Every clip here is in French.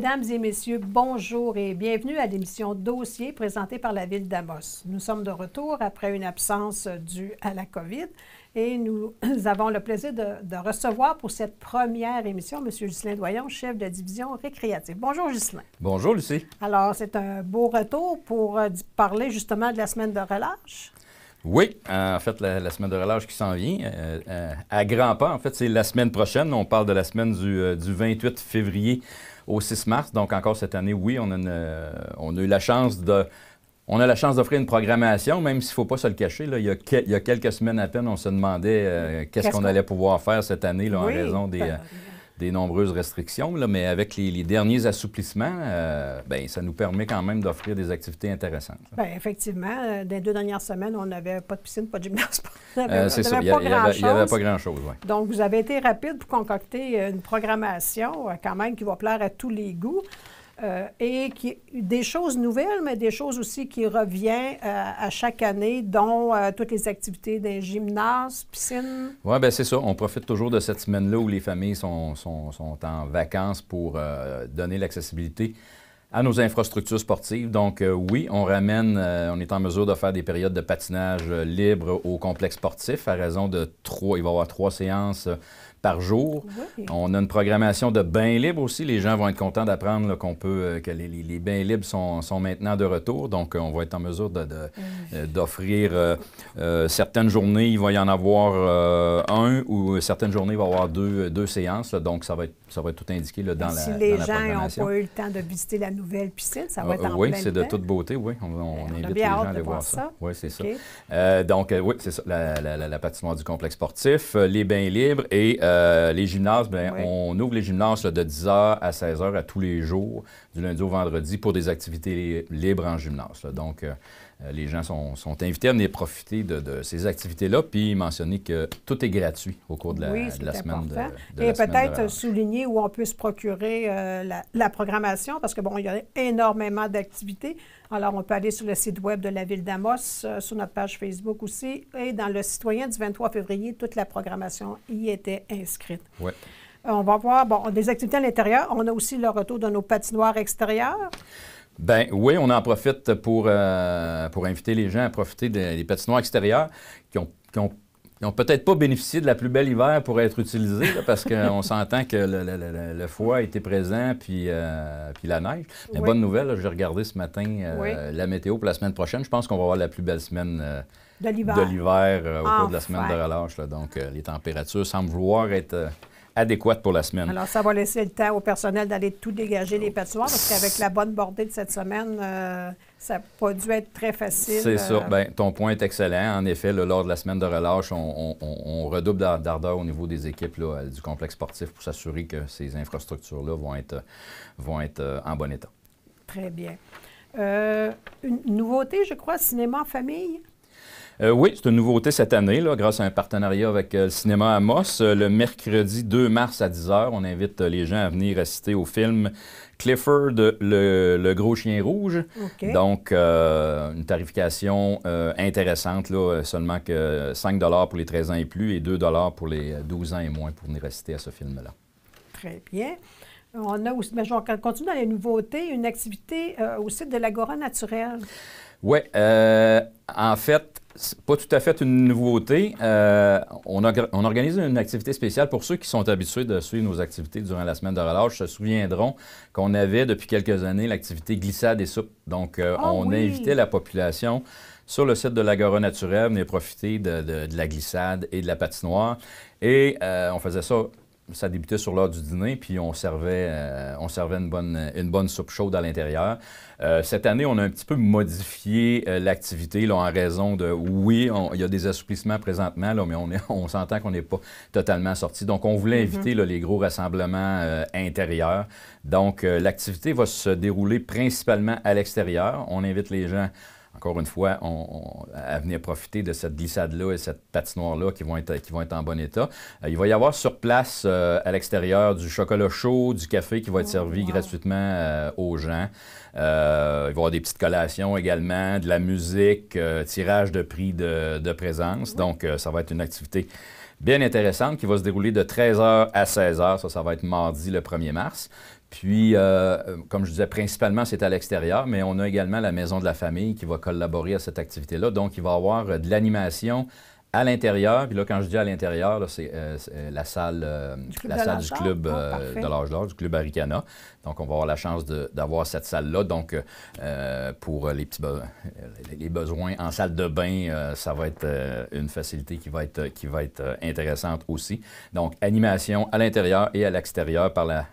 Mesdames et messieurs, bonjour et bienvenue à l'émission Dossier présentée par la ville d'Amos. Nous sommes de retour après une absence due à la COVID et nous avons le plaisir de, recevoir pour cette première émission M. Ghislain Doyon, chef de division récréative. Bonjour Ghislain. Bonjour Lucie. Alors, c'est un beau retour pour euh, parler justement de la semaine de relâche. Oui, euh, en fait, la, semaine de relâche qui s'en vient, euh, à grands pas, en fait, c'est la semaine prochaine. On parle de la semaine du, du 28 février au 6 mars. Donc encore cette année, oui, euh, on a, eu la chance de... On a la chance d'offrir une programmation, même s'il ne faut pas se le cacher. il, y a quelques semaines à peine, on se demandait euh, qu'est-ce qu'on allait pouvoir faire cette année en raison des... Ben, euh, des nombreuses restrictions, là, mais avec les, derniers assouplissements, euh, ben, ça nous permet quand même d'offrir des activités intéressantes. Bien, effectivement, des euh, dans les deux dernières semaines, on n'avait pas de piscine, pas de gymnase. Euh, c'est ça, il n'y avait, pas grand-chose. Donc, vous avez été rapide pour concocter une programmation quand même qui va plaire à tous les goûts. Euh, et qui, des choses nouvelles, mais des choses aussi qui reviennent euh, à chaque année, dont euh, toutes les activités des gymnases, piscines. Oui, bien c'est ça. On profite toujours de cette semaine-là où les familles sont, sont en vacances pour donner l'accessibilité à nos infrastructures sportives. Donc oui, on ramène, on est en mesure de faire des périodes de patinage libre au complexe sportif à raison de trois, il va y avoir trois séances par jour. On a une programmation de bains libres aussi. Les gens vont être contents d'apprendre qu'on peut euh, que les, bains libres sont, maintenant de retour. Donc, euh, on va être en mesure euh, d'offrir certaines journées, il va y en avoir un ou certaines journées, il va y avoir deux, deux séances. donc, ça va, être, ça va tout indiqué dans, la, Si les gens n'ont pas eu le temps de visiter la nouvelle piscine, ça va être ah, en Oui, c'est de toute beauté, oui. On, ben, invite les gens à aller voir ça. Oui, c'est ça. donc, oui, c'est ça, la, la, la, patinoire du complexe sportif, les bains libres et euh, les gymnases, ben, on ouvre les gymnases de 10h à 16h à tous les jours, du lundi au vendredi, pour des activités libres en gymnase. Donc, euh, euh, les gens sont, invités à venir profiter de, ces activités-là, puis mentionner que tout est gratuit au cours de la, de la semaine. De, Et peut-être souligner où on peut se procurer euh, la, programmation, parce que bon, il y a énormément d'activités. Alors, on peut aller sur le site web de la Ville d'Amos, euh, sur notre page Facebook aussi, et dans le citoyen du 23 février, toute la programmation y était inscrite. Ouais. on va voir, bon, des activités à l'intérieur. On a aussi le retour de nos patinoires extérieures. Ben oui, on en profite pour, euh, pour inviter les gens à profiter des, patinoires extérieures qui ont, n'ont peut-être pas bénéficié de la plus belle hiver pour être utilisés, parce qu'on s'entend que le, le, le, le, foie était présent, puis, euh, puis la neige. Mais bonne nouvelle, j'ai regardé ce matin euh, la météo pour la semaine prochaine. Je pense qu'on va avoir la plus belle semaine de l'hiver au cours de la semaine de relâche. Donc, les températures semblent vouloir être adéquate pour la semaine. Alors, ça va laisser le temps au personnel d'aller tout dégager les patinoires, parce qu'avec la bonne bordée de cette semaine, euh, ça n'a pas dû être très facile. C'est sûr. Euh. Ben, ton point est excellent. En effet, lors de la semaine de relâche, on, redouble d'ardeur au niveau des équipes euh, du complexe sportif pour s'assurer que ces infrastructures-là vont être, vont être en bon état. Très bien. une nouveauté, je crois, cinéma famille. Euh, oui, c'est une nouveauté cette année, grâce à un partenariat avec euh, le cinéma Amos. Euh, le mercredi 2 mars à 10h, on invite les gens à venir assister au film Clifford, le, gros chien rouge. Donc, une tarification intéressante, là, seulement que 5 pour les 13 ans et plus et 2 pour les 12 ans et moins pour venir assister à ce film-là. Très bien. On a aussi, mais ben, je continue dans les nouveautés, une activité au site de l'Agora naturelle. Oui, en fait, pas tout à fait une nouveauté. Euh, on, a, on, organise une activité spéciale pour ceux qui sont habitués de suivre nos activités durant la semaine de relâche. Se souviendront qu'on avait depuis quelques années l'activité glissade et soupe. Donc, euh, ah on invitait la population sur le site de l'Agora Naturelle, venir profiter de, la glissade et de la patinoire. Et euh, on faisait ça ça débutait sur l'heure du dîner, puis on servait, euh, on servait une, bonne, une bonne soupe chaude à l'intérieur. Euh, cette année, on a un petit peu modifié euh, l'activité, l'activité en raison de, oui, il y a des assouplissements présentement, là, mais on, on s'entend qu'on n'est pas totalement sorti. Donc, on voulait inviter mhm. là les gros rassemblements intérieurs. Donc, l'activité va se dérouler principalement à l'extérieur. On invite les gens encore une fois, on, va à venir profiter de cette glissade-là et cette patinoire-là qui, vont être, en bon état. Euh, il va y avoir sur place, euh, à l'extérieur, du chocolat chaud, du café qui va être oh, servi gratuitement euh, aux gens. il va y avoir des petites collations également, de la musique, tirage de prix de, de présence. Donc, ça va être une activité bien intéressante qui va se dérouler de 13h à 16h. Ça, ça va être mardi le 1er mars. Puis, euh, euh, comme je disais, principalement, c'est à l'extérieur, mais on a également la Maison de la Famille qui va collaborer à cette activité-là. Donc, il va y avoir euh, de l'animation à l'intérieur. Puis là, quand je dis à l'intérieur, c'est la salle, la salle du club ah, de l'âge d'or, du club Aricana. Donc, on va avoir la chance d'avoir cette salle-là. Donc, pour les petits besoins en salle de bain, ça va être une facilité qui va être, qui va être intéressante aussi. Donc, animation à l'intérieur et à l'extérieur par la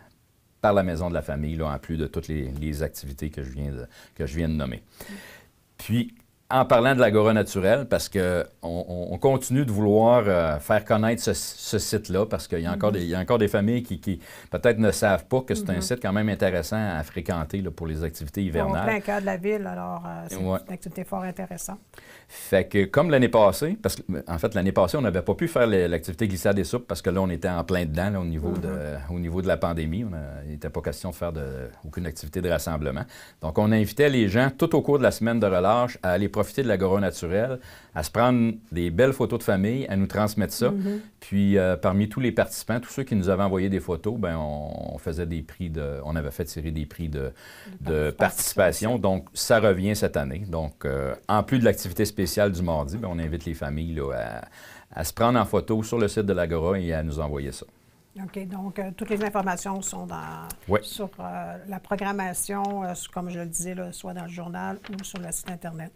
la maison de la famille, en plus de toutes les, activités que je viens de, que je viens de nommer. Puis, en parlant de l'Agora naturelle, parce qu'on on, continue de vouloir euh, faire connaître ce, site-là, parce qu'il y, mhm. il y, a encore des familles qui, peut-être ne savent pas que c'est un mhm. site quand même intéressant à fréquenter pour les activités hivernales. En plein cœur de la ville, alors euh, c'est une activité fort intéressante. Fait que comme l'année passée, parce qu'en fait l'année passée, on n'avait pas pu faire l'activité glissade des soupes parce que là, on était en plein dedans au, niveau de, mhm. au niveau de la pandémie. On il n'était pas question de faire de, aucune activité de rassemblement. Donc on invitait les gens tout au cours de la semaine de relâche à aller profiter profiter de l'agora naturelle, à se prendre des belles photos de famille, à nous transmettre ça. Mhm. Puis euh, parmi tous les participants, tous ceux qui nous avaient envoyé des photos, ben on, faisait des prix de, on avait fait tirer des prix de, participation. Donc ça revient cette année. Donc euh, en plus de l'activité spéciale du mardi, ben, on invite les familles à, à se prendre en photo sur le site de l'agora et à nous envoyer ça. OK, donc euh, toutes les informations sont dans, sur euh, la programmation, euh, comme je le disais, soit dans le journal ou sur le site Internet.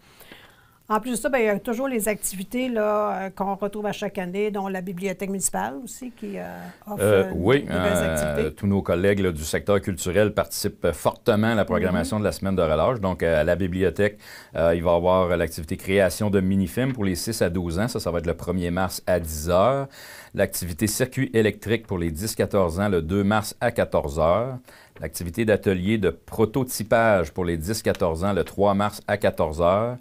En plus de ça, ben, il y a toujours les activités là, euh, qu'on retrouve à chaque année, dont la bibliothèque municipale aussi qui euh, offre euh, euh oui, euh, tous nos collègues du secteur culturel participent fortement à la mhm. programmation de la semaine de relâche. Donc, à la bibliothèque, il va y avoir l'activité création de mini-films pour les 6 à 12 ans. Ça, ça va être le 1er mars à 10 h. L'activité circuit électrique pour les 10-14 ans le 2 mars à 14 h. L'activité d'atelier de prototypage pour les 10-14 ans le 3 mars à 14 h.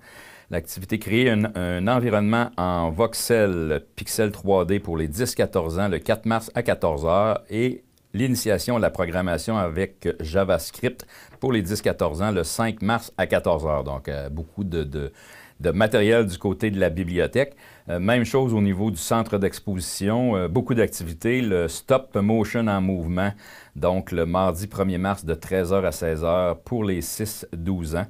L'activité crée un, environnement en voxel pixel 3D pour les 10-14 ans le 4 mars à 14 h et l'initiation à la programmation avec JavaScript pour les 10-14 ans le 5 mars à 14 h Donc, euh, beaucoup de, matériel du côté de la bibliothèque. Euh, même chose au niveau du centre d'exposition, euh, beaucoup d'activités, le stop motion en mouvement, donc le mardi 1er mars de 13h à 16h pour les 6-12 ans.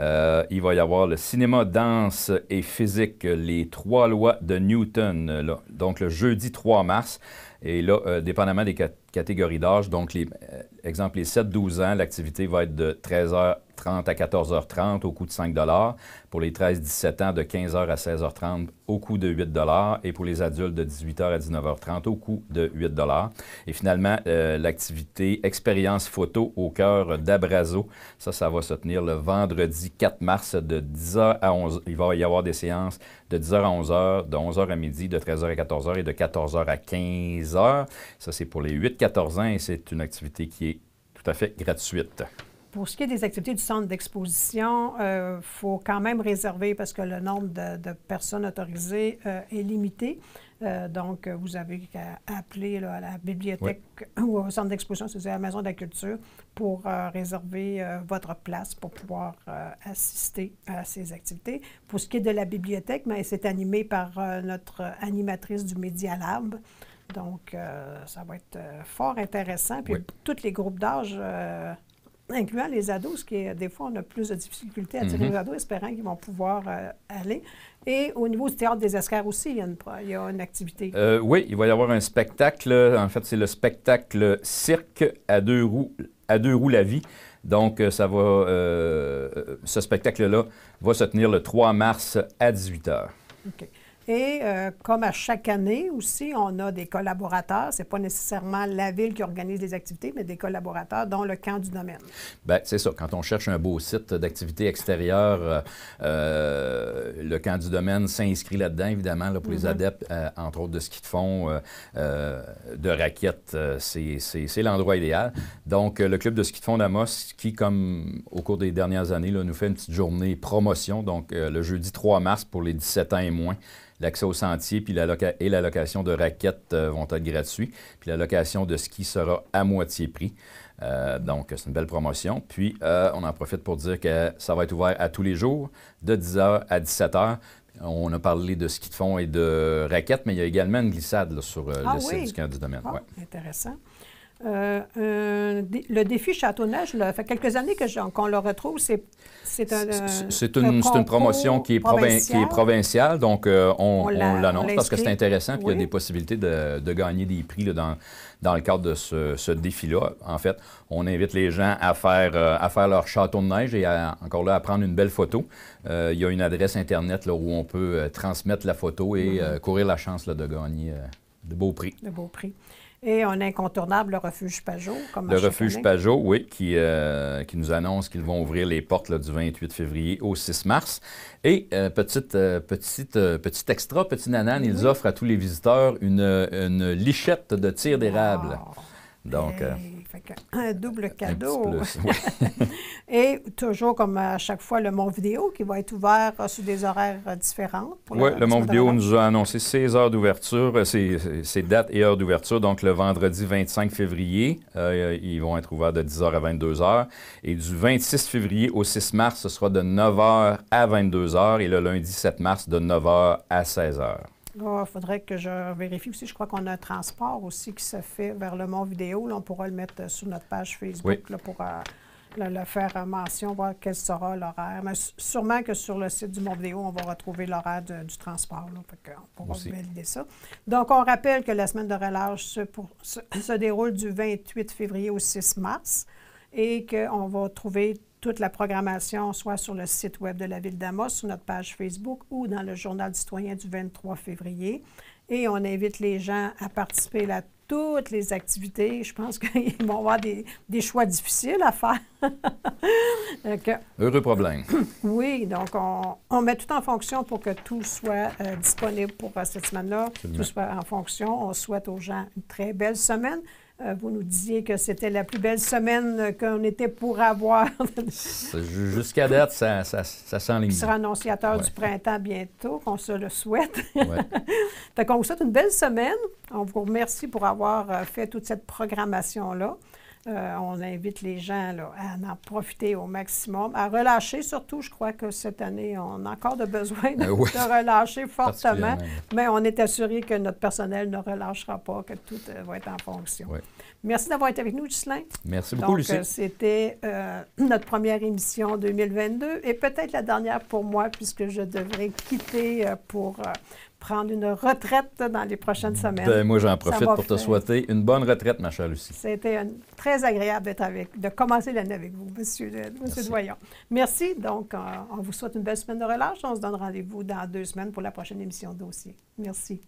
Euh, il va y avoir le cinéma, danse et physique, les trois lois de Newton, donc le jeudi 3 mars. Et là, euh, dépendamment des catégories d'âge, donc les, euh, exemple les 7-12 ans, l'activité va être de 13h 30 à 14h30 au coût de 5 Pour les 13-17 ans, de 15h à 16h30 au coût de 8 Et pour les adultes, de 18h à 19h30 au coût de 8 Et finalement, euh, l'activité Expérience photo au cœur d'Abrazo. Ça, ça va se tenir le vendredi 4 mars de 10h à 11h. Il va y avoir des séances de 10h à 11h, de 11h à midi, de 13h à 14h et de 14h à 15h. Ça, c'est pour les 8-14 ans et c'est une activité qui est tout à fait gratuite. Pour ce qui est des activités du centre d'exposition, il euh, faut quand même réserver parce que le nombre de, personnes autorisées euh, est limité. Euh, donc, vous avez qu'à appeler à la bibliothèque ou au centre d'exposition, c'est-à-dire à la Maison de la Culture, pour réserver votre place pour pouvoir assister à ces activités. Pour ce qui est de la bibliothèque, mais c'est animé par notre animatrice du Media Lab. Donc, ça va être fort intéressant. Puis, tous les groupes d'âge incluant les ados, ce qui est, des fois, on a plus de difficultés à tirer les mhm. ados, espérant qu'ils vont pouvoir euh, aller. Et au niveau du théâtre des Escars aussi, il y a une, il activité. Euh, oui, il va y avoir un spectacle. En fait, c'est le spectacle Cirque à deux roues, à deux roues la vie. Donc, euh, ça va, ce spectacle-là va se tenir le 3 mars à 18 h. OK. Et euh, comme à chaque année aussi, on a des collaborateurs. Ce n'est pas nécessairement la ville qui organise les activités, mais des collaborateurs dont le camp du domaine. Bien, c'est ça. Quand on cherche un beau site d'activité extérieure, euh, euh, le camp du domaine s'inscrit là-dedans, évidemment, là, pour les mhm. adeptes, entre autres de ski de fond, de raquettes. c'est l'endroit idéal. Donc, le club de ski de fond d'Amos, qui, comme au cours des dernières années, là, nous fait une petite journée promotion, donc le jeudi 3 mars pour les 17 ans et moins L'accès au sentier puis la et la location de raquettes euh, vont être gratuits. Puis la location de ski sera à moitié prix. Euh, donc, c'est une belle promotion. Puis, euh, on en profite pour dire que ça va être ouvert à tous les jours, de 10h à 17h. On a parlé de ski de fond et de raquettes, mais il y a également une glissade sur ah le site du du domaine. Ah, intéressant. Euh, le défi Château-Neige, ça fait quelques années que qu'on le retrouve. C'est euh, une, promotion qui est, provinciale, donc euh, on, l'annonce parce que c'est intéressant, il y a des possibilités de, gagner des prix dans, le cadre de ce, défi-là. En fait, on invite les gens à faire, leur château de neige et encore là, à prendre une belle photo. il y a une adresse Internet où on peut transmettre la photo et mhm. courir la chance de gagner de beaux prix. De beaux prix. Et un incontournable, le refuge Pajot. Comme le refuge Pajot, oui, qui, euh, qui nous annonce qu'ils vont ouvrir les portes du 28 février au 6 mars. Et euh, petite euh, petite, petite, petit extra, petit nanan, ils offrent à tous les visiteurs une, lichette de tir d'érable. Donc un double cadeau. Et toujours comme à chaque fois, le Mont Vidéo qui va être ouvert euh, sur des horaires euh, différents. oui, le, Mont Vidéo nous a annoncé ses heures d'ouverture, euh, ses, ses, dates et heures d'ouverture. Donc le vendredi 25 février, ils vont être ouverts de 10h à 22h. Et du 26 février au 6 mars, ce sera de 9h à 22h. Et le lundi 7 mars, de 9h à 16h. Il faudrait que je vérifie aussi. Je crois qu'on a un transport aussi qui se fait vers le Mont Vidéo. on pourra le mettre euh, sur notre page Facebook pour euh, le, faire euh, mention, voir quel sera l'horaire. sûrement que sur le site du Mont Vidéo, on va retrouver l'horaire du transport. on pourra valider ça. Donc, on rappelle que la semaine de relâche se, se déroule du 28 février au 6 mars et qu'on va trouver toute la programmation soit sur le site web de la Ville d'Amos, sur notre page Facebook ou dans le Journal citoyen du 23 février. Et on invite les gens à participer à toutes les activités. Je pense qu'ils vont avoir des, choix difficiles à faire. Euh, Heureux problème. Oui, donc on, met tout en fonction pour que tout soit euh, disponible pour euh, cette semaine-là. Tout soit en fonction. On souhaite aux gens une très belle semaine. Euh, vous nous disiez que c'était la plus belle semaine qu'on était pour avoir. Jusqu'à date, ça, ça, ça sera annonciateur du printemps bientôt, qu'on se le souhaite. Ouais. on vous souhaite une belle semaine. On vous remercie pour avoir euh, fait toute cette programmation-là. Euh, on invite les gens à en profiter au maximum, à relâcher surtout. Je crois que cette année, on a encore de besoin de, ben relâcher fortement, euh, mais on est assuré que notre personnel ne relâchera pas, que tout euh, va être en fonction. Merci d'avoir été avec nous, Ghislain. Merci beaucoup, Donc, C'était notre première émission 2022 et peut-être la dernière pour moi, puisque je devrais quitter pour prendre une retraite dans les prochaines semaines. Ben, moi, j'en profite pour te souhaiter une bonne retraite, ma chère Lucie. C'était très agréable d'être avec, de commencer l'année avec vous, monsieur, euh, Merci. Doyon. Merci. Donc, euh, on vous souhaite une belle semaine de relâche. On se donne rendez-vous dans deux semaines pour la prochaine émission Dossier. Merci.